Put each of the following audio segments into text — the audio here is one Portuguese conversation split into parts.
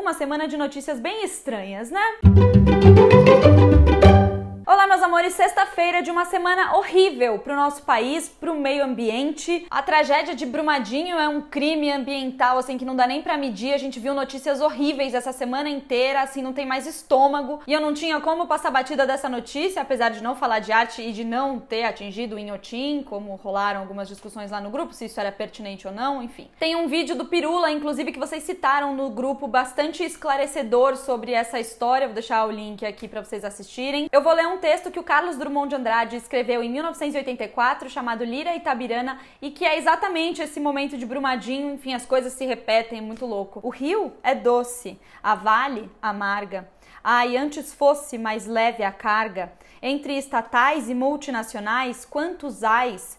Uma semana de notícias bem estranhas, né? Música amores, sexta-feira de uma semana horrível para o nosso país, para o meio ambiente. A tragédia de Brumadinho é um crime ambiental assim que não dá nem para medir. A gente viu notícias horríveis essa semana inteira, assim não tem mais estômago. E eu não tinha como passar batida dessa notícia, apesar de não falar de arte e de não ter atingido o Inhotim, como rolaram algumas discussões lá no grupo, se isso era pertinente ou não, enfim. Tem um vídeo do Pirula, inclusive, que vocês citaram no grupo, bastante esclarecedor sobre essa história. Vou deixar o link aqui para vocês assistirem. Eu vou ler um texto que que o Carlos Drummond de Andrade escreveu em 1984, chamado Lira Itabirana, e que é exatamente esse momento de Brumadinho, enfim, as coisas se repetem, é muito louco. O rio é doce, a vale amarga. Ai, antes fosse mais leve a carga. Entre estatais e multinacionais, quantos ais?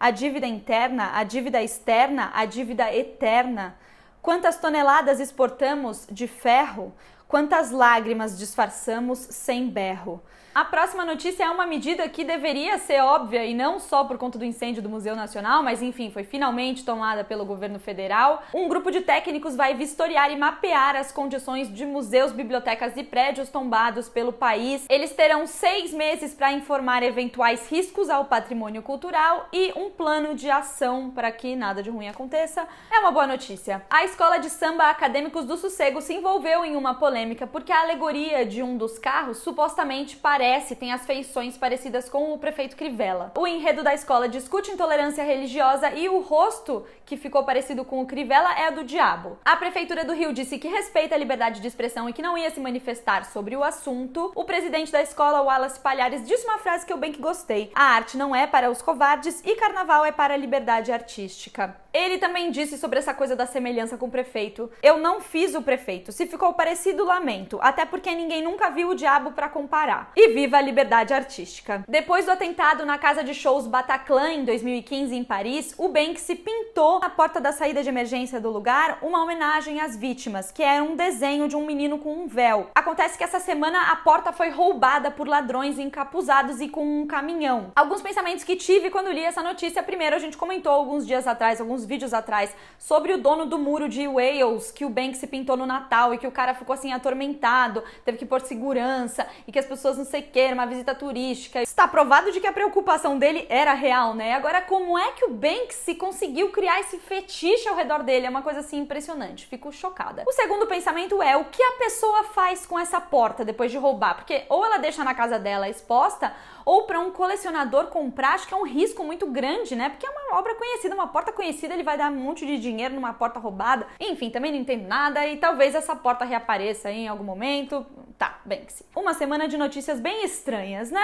A dívida interna, a dívida externa, a dívida eterna. Quantas toneladas exportamos de ferro? Quantas lágrimas disfarçamos sem berro. A próxima notícia é uma medida que deveria ser óbvia e não só por conta do incêndio do Museu Nacional, mas enfim, foi finalmente tomada pelo governo federal. Um grupo de técnicos vai vistoriar e mapear as condições de museus, bibliotecas e prédios tombados pelo país. Eles terão seis meses para informar eventuais riscos ao patrimônio cultural e um plano de ação para que nada de ruim aconteça. É uma boa notícia. A Escola de Samba Acadêmicos do Sossego se envolveu em uma polêmica polêmica porque a alegoria de um dos carros supostamente parece, tem as feições parecidas com o prefeito Crivella. O enredo da escola discute intolerância religiosa e o rosto, que ficou parecido com o Crivella, é do diabo. A prefeitura do Rio disse que respeita a liberdade de expressão e que não ia se manifestar sobre o assunto. O presidente da escola, Wallace Palhares, disse uma frase que eu bem que gostei: A arte não é para os covardes e carnaval é para a liberdade artística. Ele também disse sobre essa coisa da semelhança com o prefeito: Eu não fiz o prefeito. Se ficou parecido, até porque ninguém nunca viu o diabo para comparar. E viva a liberdade artística. Depois do atentado na casa de shows Bataclan em 2015 em Paris, o Banksy pintou na porta da saída de emergência do lugar uma homenagem às vítimas, que era um desenho de um menino com um véu. Acontece que essa semana a porta foi roubada por ladrões encapuzados e com um caminhão. Alguns pensamentos que tive quando li essa notícia, primeiro a gente comentou alguns dias atrás, alguns vídeos atrás, sobre o dono do muro de Wales que o Banksy pintou no Natal e que o cara ficou assim atormentado, teve que pôr segurança e que as pessoas não sei o que, uma visita turística. Está provado de que a preocupação dele era real, né? Agora, como é que o Banksy conseguiu criar esse fetiche ao redor dele? É uma coisa assim impressionante, fico chocada. O segundo pensamento é o que a pessoa faz com essa porta depois de roubar, porque ou ela deixa na casa dela exposta, ou para um colecionador comprar, acho que é um risco muito grande, né? Porque é uma obra conhecida, uma porta conhecida, ele vai dar um monte de dinheiro numa porta roubada. Enfim, também não entendo nada e talvez essa porta reapareça em algum momento. Tá, Banksy. Uma semana de notícias bem estranhas, né?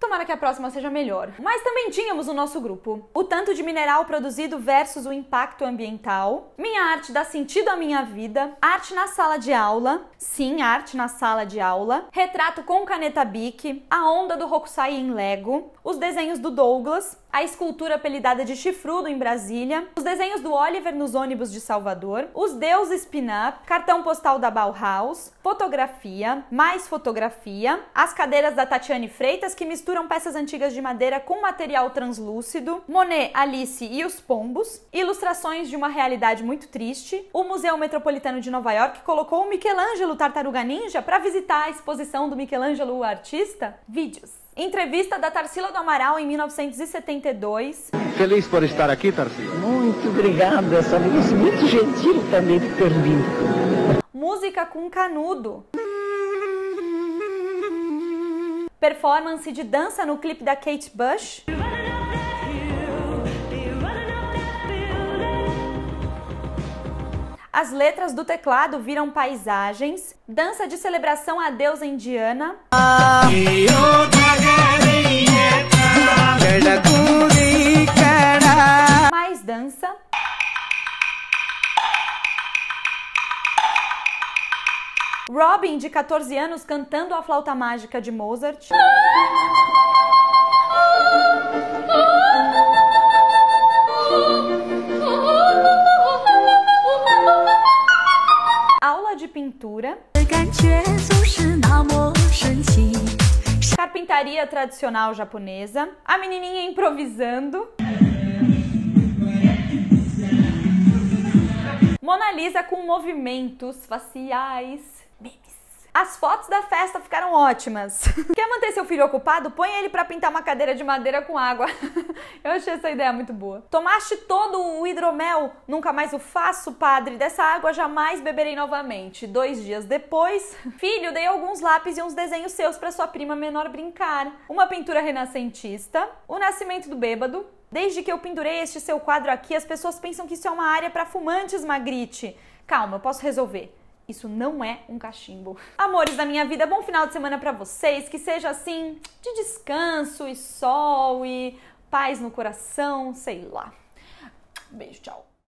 Tomara que a próxima seja melhor. Mas também tínhamos o nosso grupo o tanto de mineral produzido versus o impacto ambiental, minha arte dá sentido à minha vida, arte na sala de aula, sim, arte na sala de aula, retrato com caneta bic, a onda do Hokusai em Lego, os desenhos do Douglas, a escultura apelidada de Chifrudo em Brasília, os desenhos do Oliver nos ônibus de Salvador, os deuses pin-up, cartão postal da Bauhaus, fotografia, mais fotografia, as cadeiras da Tatiane Freitas que misturam peças antigas de madeira com material translúcido, Monet, Alice e os pombos, ilustrações de uma realidade muito triste, o Museu Metropolitano de Nova York colocou o Michelangelo Tartaruga Ninja para visitar a exposição do Michelangelo o artista, vídeos. Entrevista da Tarsila do Amaral em 1972. Feliz por estar aqui, Tarsila. Muito obrigada, Sabrina. Muito gentil também de ter vindo. Música com canudo. Performance de dança no clipe da Kate Bush. As letras do teclado viram paisagens, dança de celebração à deusa indiana. Mais dança. Robin, de 14 anos, cantando a flauta mágica de Mozart. Carpintaria tradicional japonesa, a menininha improvisando. Mona Lisa com movimentos faciais. Babies. As fotos da festa ficaram ótimas. Quer manter seu filho ocupado? Põe ele para pintar uma cadeira de madeira com água. Eu achei essa ideia muito boa. Tomaste todo o hidromel, nunca mais o faço, padre. Dessa água jamais beberei novamente. Dois dias depois, filho, dei alguns lápis e uns desenhos seus para sua prima menor brincar. Uma pintura renascentista, o nascimento do bêbado, Desde que eu pendurei este seu quadro aqui, as pessoas pensam que isso é uma área para fumantes, Magritte. Calma, eu posso resolver. Isso não é um cachimbo. Amores da minha vida, bom final de semana para vocês. Que seja assim de descanso e sol e paz no coração, sei lá. Beijo, tchau.